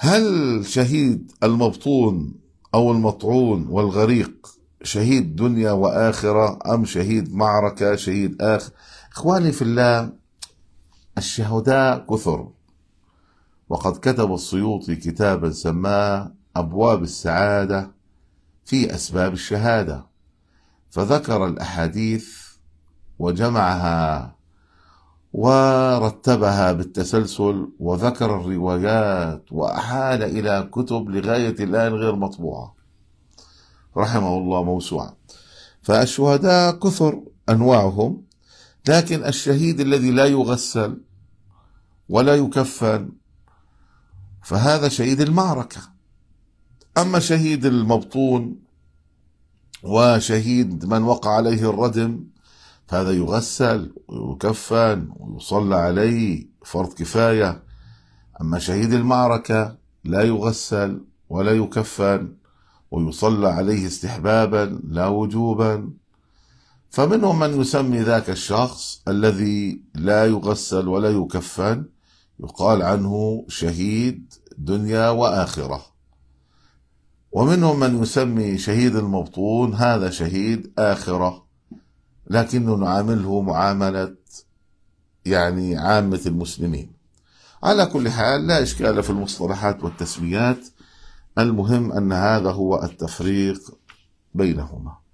هل شهيد المبطون أو المطعون والغريق شهيد دنيا وآخرة أم شهيد معركة شهيد آخر إخواني في الله الشهداء كثر وقد كتب السيوطي كتابا سماه أبواب السعادة في أسباب الشهادة فذكر الأحاديث وجمعها ورتبها بالتسلسل وذكر الروايات وأحال إلى كتب لغاية الآن غير مطبوعة رحمه الله موسوعة فالشهداء كثر أنواعهم لكن الشهيد الذي لا يغسل ولا يكفن فهذا شهيد المعركة أما شهيد المبطون وشهيد من وقع عليه الردم هذا يغسل ويكفن ويصلى عليه فرض كفاية أما شهيد المعركة لا يغسل ولا يكفن ويصلى عليه استحبابا لا وجوبا فمنهم من يسمي ذاك الشخص الذي لا يغسل ولا يكفن يقال عنه شهيد دنيا واخره ومنهم من يسمي شهيد المبطون هذا شهيد اخره لكنه نعامله معاملة يعني عامة المسلمين على كل حال لا إشكال في المصطلحات والتسميات المهم أن هذا هو التفريق بينهما